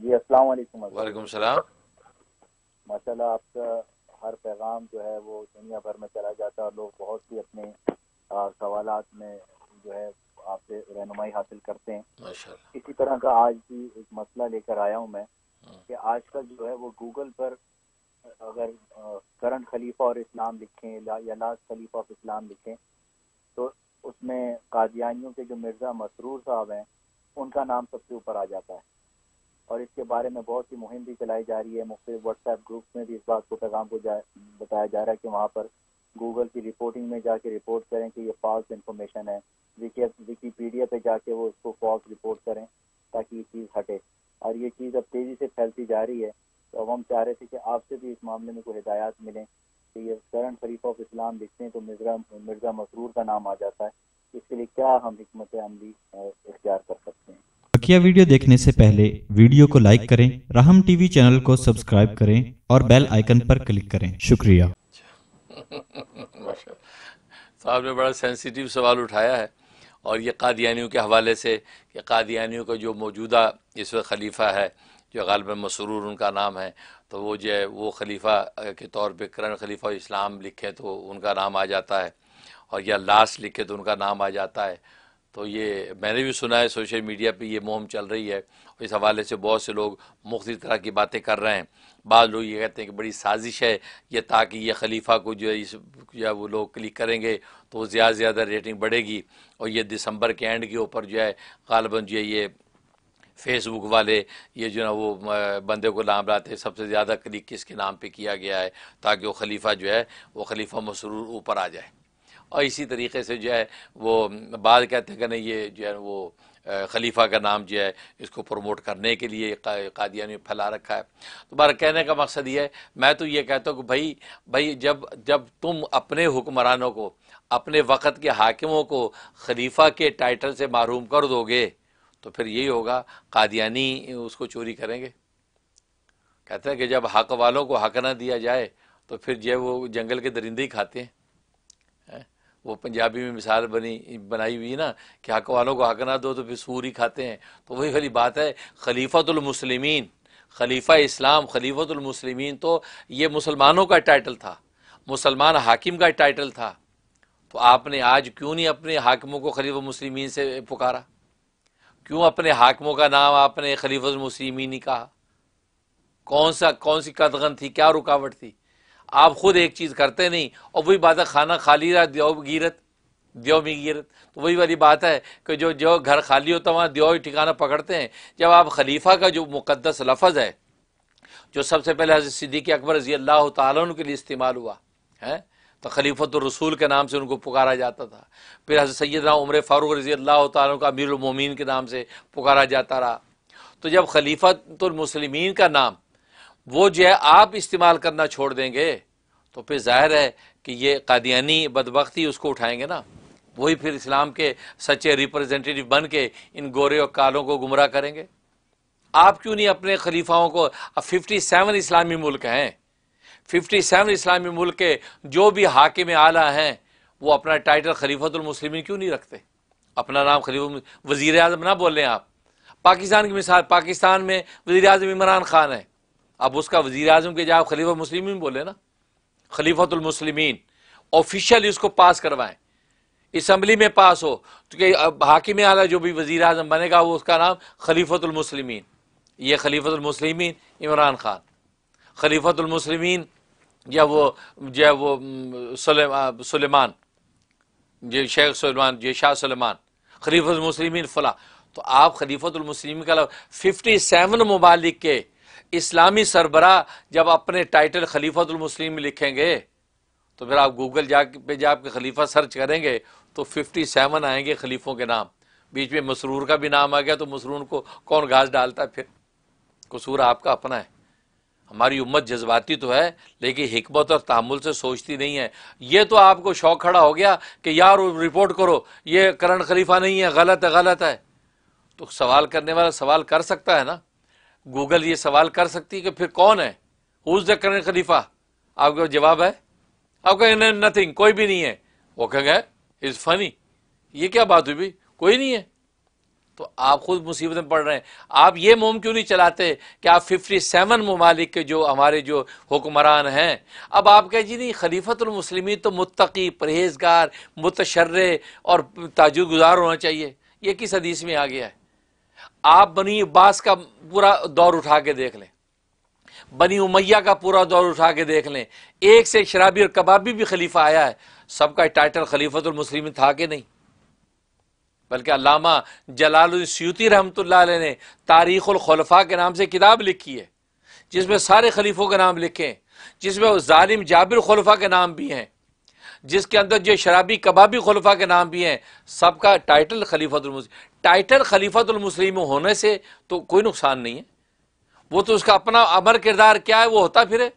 जी अस्सलाम वालेकुम वालेकुम सलाम माशाल्लाह आपका हर पैगाम जो है वो दुनिया भर में चला जाता है और लोग बहुत ही अपने सवाल में जो है आपसे रहनुमाई हासिल करते हैं इसी तरह का आज भी एक मसला लेकर आया हूँ मैं हाँ। कि आजकल जो है वो गूगल पर अगर करंट खलीफा और इस्लाम लिखें या लास्ट खलीफा ऑफ इस्लाम लिखें तो उसमें कादियानियों के जो मिर्ज़ा मसरूर साहब हैं उनका नाम सबसे ऊपर आ जाता है और इसके बारे में बहुत सी मुहिम भी चलाई जा रही है मुख्तलिफ व्हाट्सएप ग्रुप्स में भी इस बात को पैगाम को बताया जा रहा है कि वहाँ पर गूगल की रिपोर्टिंग में जाके रिपोर्ट करें कि ये फॉल्स इन्फॉर्मेशन है विकीपीडिया पे जाके वो उसको फॉल्स रिपोर्ट करें ताकि ये चीज़ हटे और ये चीज़ अब तेज़ी से फैलती जा रही है तो अब हम चाह रहे थे कि आपसे भी इस मामले में कोई हिदायत मिले कि ये करंट शरीफ ऑफ इस्लाम लिखते हैं तो मिर्जा मिर्जा मसरूर का नाम आ जाता है इसके लिए क्या हम हमत अमली इख्तियार कर बकिया वीडियो देखने से पहले वीडियो को लाइक करें रहम टीवी चैनल को सब्सक्राइब करें और बेल आइकन पर क्लिक करें शुक्रिया तो आपने बड़ा सेंसिटिव सवाल उठाया है और ये कादियानियों के हवाले से कि कादियानियों का जो मौजूदा इस वक्त खलीफा है जो गालब मसरूर उनका नाम है तो वो जो वो खलीफा के तौर पर करण खलीफा इस्लाम लिखे तो उनका नाम आ जाता है और या लास्ट लिखे तो उनका नाम आ जाता है तो ये मैंने भी सुना है सोशल मीडिया पे ये मुहम चल रही है इस हवाले से बहुत से लोग मुख्त तरह की बातें कर रहे हैं बाद लोग ये कहते हैं कि बड़ी साजिश है ये ताकि ये खलीफा को जो है इस या वो लोग क्लिक करेंगे तो ज़्यादा से ज़्यादा रेटिंग बढ़ेगी और ये दिसंबर के एंड के ऊपर जो है गालबन जो है ये फेसबुक वाले ये जो ना वो बंदे को नाम लाते सबसे ज़्यादा क्लिक किसके नाम पे किया गया है ताकि वो खलीफा जो है वो खलीफा मसरूर ऊपर आ जाए और इसी तरीके से जो है वो बाद कहते हैं कि नहीं ये जो है वो खलीफा का नाम जो है इसको प्रमोट करने के लिए कादिया ने फैला रखा है तो बार कहने का मकसद ये है मैं तो ये कहता हूँ कि भाई भाई जब जब तुम अपने हुक्मरानों को अपने वक़्त के हाकिमों को खलीफा के टाइटल से मरूम कर दोगे तो फिर यही होगा कादियानी उसको चोरी करेंगे कहते हैं कि जब हक वालों को हक ना दिया जाए तो फिर जो वो जंगल के दरिंदे ही खाते हैं वो पंजाबी में मिसाल बनी बनाई हुई ना कि हक वालों को हक ना दो तो फिर सूर ही खाते हैं तो वही वाली बात है खलीफतमसलमिन खलीफ़ा इस्लाम खलीफतमसलमिन तो ये मुसलमानों का टाइटल था मुसलमान हाकिम का टाइटल था तो आपने आज क्यों नहीं अपने हाकमों को खलीफ मुस्लिमीन से पुकारा क्यों अपने हाकमों का नाम आपने खलीफ मुस्लिमीन ही कहा कौन सा कौन सी कदगन थी क्या रुकावट थी आप खुद एक चीज़ करते नहीं और वही बात है खाना खाली रहा दियो गिरत दियो में गिरत तो वही वाली बात है कि जो जो घर खाली होता वहाँ दियो ठिकाना पकड़ते हैं जब आप खलीफा का जो मुकदस लफज है जो सबसे पहले हजरत सिद्दीक अकबर रजी अल्लाह तुम के लिए इस्तेमाल हुआ है तो खलीफत रसूल के नाम से उनको पुकारा जाता था फिर हजरत सैदना उमर फ़ारूक रजी अल्लाह तन का अमीरमिन के नाम से पुकारा जाता रहा तो जब खलीफत मुसलमिन का नाम वो जो है आप इस्तेमाल करना छोड़ देंगे तो फिर जाहिर है कि ये कादियानी बदबख्ती उसको उठाएंगे ना वही फिर इस्लाम के सच्चे रिप्रेजेंटेटिव बन के इन गोरे और कालों को गुमराह करेंगे आप क्यों नहीं अपने खलीफाओं को फिफ्टी सेवन इस्लामी मुल्क हैं फिफ्टी सेवन इस्लामी मुल्क के जो भी हाकिम आला हैं वो अपना टाइटल खलीफतमसलिमिन क्यों नहीं रखते अपना नाम खलीफ वजीर अजम ना बोल रहे आप पाकिस्तान की मिसाल पाकिस्तान में वज़ी अजम इमरान खान है अब उसका वजीर अजम के जहाँ खलीफा मुस्लिम बोले ना खलीफतमसलिमिन ऑफिशियल इसको पास करवाएं इसम्बली में पास हो क्योंकि तो अब हाकिम आला जो भी वजीर अजम बनेगा वो उसका नाम खलीफतमसलिमिन ये खलीफतमसलिमिन इमरान खान खलीफतमसलिमिन या वो जो वो सलेमान जो शेख सलेमान जो शाह सलेमान खलीफतमसलिमिन फ़ला तो आप खलीफतमसलिम का फिफ्टी सेवन ममालिक के इस्लामी सरबरा जब अपने टाइटल खलीफतमस्लिम लिखेंगे तो फिर आप गूगल जा पे जा आपके खलीफा सर्च करेंगे तो फिफ्टी सेवन आएंगे खलीफों के नाम बीच में मसरूर का भी नाम आ गया तो मसरूर को कौन घास डालता है फिर कसूर आपका अपना है हमारी उम्मत जज्बाती तो है लेकिन हमत और तामुल से सोचती नहीं है ये तो आपको शौक खड़ा हो गया कि यार रिपोर्ट करो ये करण खलीफा नहीं है गलत है गलत है तो सवाल करने वाला सवाल कर सकता है ना गूगल ये सवाल कर सकती है कि फिर कौन है हु द करंट खलीफा आपका जवाब है आप कहेंगे नथिंग कोई भी नहीं है वो कहेंगे इज़ फनी ये क्या बात हुई भी कोई नहीं है तो आप खुद मुसीबत में पड़ रहे हैं आप ये मोम क्यों नहीं चलाते कि आप फिफ्टी सेवन ममालिक के जो हमारे जो हुक्मरान हैं अब आप कह जी नहीं खलीफतमसलमी तो मुतकी परहेजगार मुतशर्र और ताजुगुजार होना चाहिए ये किस हदीस में आ गया है आप बनी अब्बास का पूरा दौर उठा के देख लें बनी उमैया का पूरा दौर उठा के देख लें एक से एक शराबी और कबाबी भी खलीफा आया है सबका टाइटल मुस्लिम था कि नहीं बल्कि अलामा सूती रहमत ने तारीख़लखलफा के नाम से किताब लिखी है जिसमें सारे खलीफों के नाम लिखे हैं जिसमें जालिम जाबिर खलफा के नाम भी हैं जिसके अंदर जो शराबी कबाबी खलफा के नाम भी हैं सबका टाइटल खलीफतमसलिम टाइटल खलीफतमसलिम होने से तो कोई नुकसान नहीं है वो तो उसका अपना अमर किरदार क्या है वो होता फिर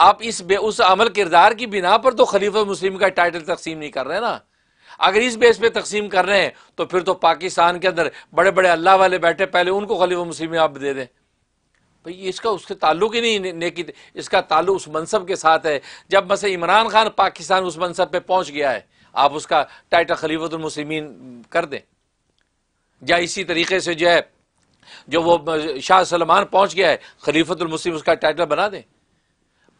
आप इस बे उस अमल किरदार की बिना पर तो खलीफा मुस्लिम का टाइटल तकसीम नहीं कर रहे ना अगर इस बेस पे तकसीम कर रहे हैं तो फिर तो पाकिस्तान के अंदर बड़े बड़े अल्लाह वाले बैठे पहले उनको खलीफा मुस्लिम आप दे दें भाई इसका उसके ताल्लुक ही नहीं नेकी इसका ताल्लुक उस मनसब के साथ है जब मसे इमरान खान पाकिस्तान उस मनसब पर पहुँच गया है आप उसका टाइटल खलीफतमसलिमिन कर दें या इसी तरीके से जो है जो वो शाह सलमान पहुँच गया है खलीफतमसलिम उसका टाइटल बना दें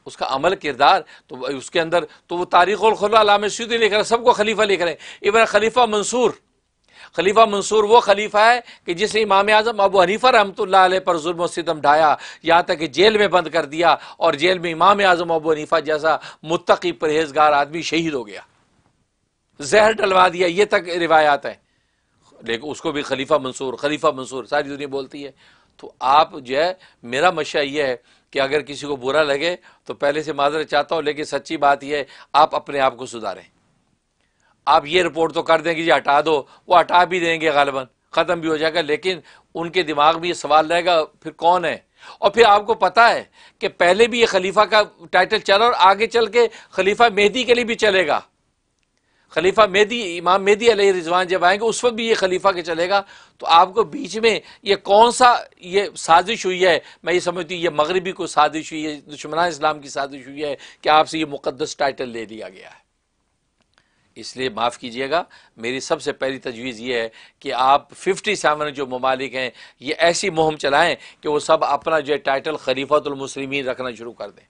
उसका अमल किरदार तो उसके अंदर तो वो तारीख़ खुला लामे सूदी लेकर सबको खलीफा लेकर आए इबरा खलीफा मंसूर खलीफा मंसूर वो खलीफा है कि जिसने इमाम आजम अबू हनीफा रहमत पर जुल्म सिदम ढाया यहाँ तक कि जेल में बंद कर दिया और जेल में इमाम आजम अबू हनीफा जैसा मुतकी परहेजगार आदमी शहीद हो गया जहर डलवा दिया ये तक रिवायात है लेकिन उसको भी खलीफा मंसूर खलीफा मंसूर सारी दुनिया बोलती है तो आप जो है मेरा मशा ये है कि अगर किसी को बुरा लगे तो पहले से माजरत चाहता हूँ लेकिन सच्ची बात यह है आप अपने आप को सुधारें आप ये रिपोर्ट तो कर देंगे जी हटा दो वो हटा भी देंगे गालबन ख़त्म भी हो जाएगा लेकिन उनके दिमाग में ये सवाल रहेगा फिर कौन है और फिर आपको पता है कि पहले भी ये खलीफा का टाइटल चला और आगे चल के खलीफा मेहदी के लिए भी चलेगा खलीफा मेहदी इमाम मेहदी अल रिजवान जब आएंगे उस वक्त भी ये खलीफा के चलेगा तो आपको बीच में ये कौन सा ये साजिश हुई है मैं ये समझती हूँ ये मगरबी को साजिश हुई है दुश्मना इस्लाम की साजिश हुई है कि आपसे ये मुकदस टाइटल ले लिया गया है इसलिए माफ़ कीजिएगा मेरी सबसे पहली तजवीज़ ये है कि आप 57 जो ममालिक हैं ये ऐसी मुहम चलाएं कि वो सब अपना जो है टाइटल खलीफतमसलिमिन रखना शुरू कर दें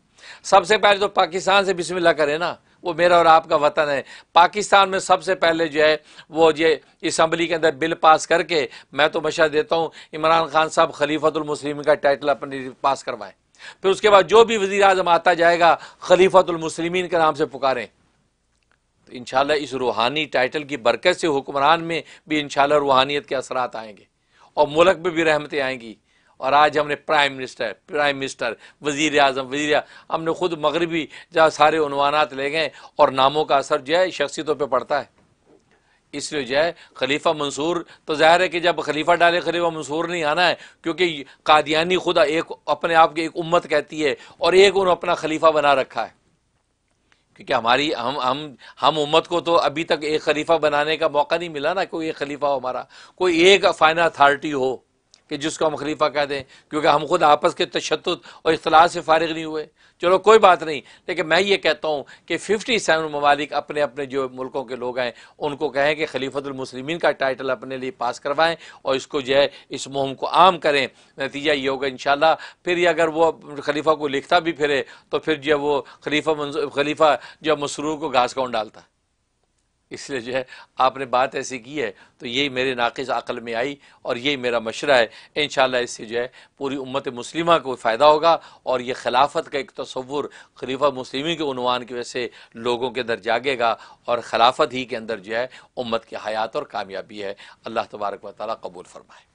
सबसे पहले तो पाकिस्तान से बिस्मिल्लाह करें ना वो मेरा और आपका वतन है पाकिस्तान में सबसे पहले जो है वो ये इसम्बली के अंदर बिल पास करके मैं तो मशा देता हूँ इमरान खान साहब खलीफतमसलिम का टाइटल अपने पास करवाएँ फिर उसके बाद जो भी वजी अजम आता जाएगा खलीफतमसलिमिन के नाम से पुकारें इन इस रूहानी टाइटल की बरकत से हुक्मरान में भी इन रूहानियत के असरात आएंगे और मुल्क में भी रहमतें आएंगी और आज हमने प्राइम मिनिस्टर प्राइम मिनिस्टर वजीर अजम वजी हमने खुद मगरबी जहाँ सारे अनवाना ले गए और नामों का असर जो है शख्सियतों पर पड़ता है इसलिए जो है खलीफा मंसूर तो जाहिर है कि जब खलीफा डाले खलीफा मंसूर नहीं आना है क्योंकि कादियानी खुदा एक अपने आप की एक उम्मत कहती है और एक उन्होंने अपना खलीफा बना रखा है क्योंकि हमारी हम हम हम उम्मत को तो अभी तक एक खलीफा बनाने का मौका नहीं मिला ना कोई एक खलीफा हो हमारा कोई एक फाइनल अथॉरिटी हो कि जिसको हम खलीफा कह दें क्योंकि हम खुद आपस के तशद और इख्तलात से फारग नहीं हुए चलो कोई बात नहीं लेकिन मैं ये कहता हूँ कि फिफ्टी सेवन ममालिक अपने अपने जो मुल्कों के लोग हैं उनको कहें कि खलीफतमसलिमिन का टाइटल अपने लिए पास करवाएँ और इसको जो है इस मुहिम को आम करें नतीजा ये होगा इन फिर ये अगर वो खलीफा को लिखता भी फिरे तो फिर जो वो खलीफा खलीफा जो मसरूर को घास कौन डालता इसलिए जो है आपने बात ऐसी की है तो यही मेरे नाक़ अक़ल में आई और यही मेरा मशरा है इन इससे जो है पूरी उम्मत मुस्लिमा को फ़ायदा होगा और ये खिलाफत का एक तस्वुर खलीफा मुस्लिमी के उनवान की वजह से लोगों के अंदर जागेगा और खिलाफत ही के अंदर जो है उम्मत की हयात और कामयाबी है अल्लाह तबारक वाली कबूल फरमाए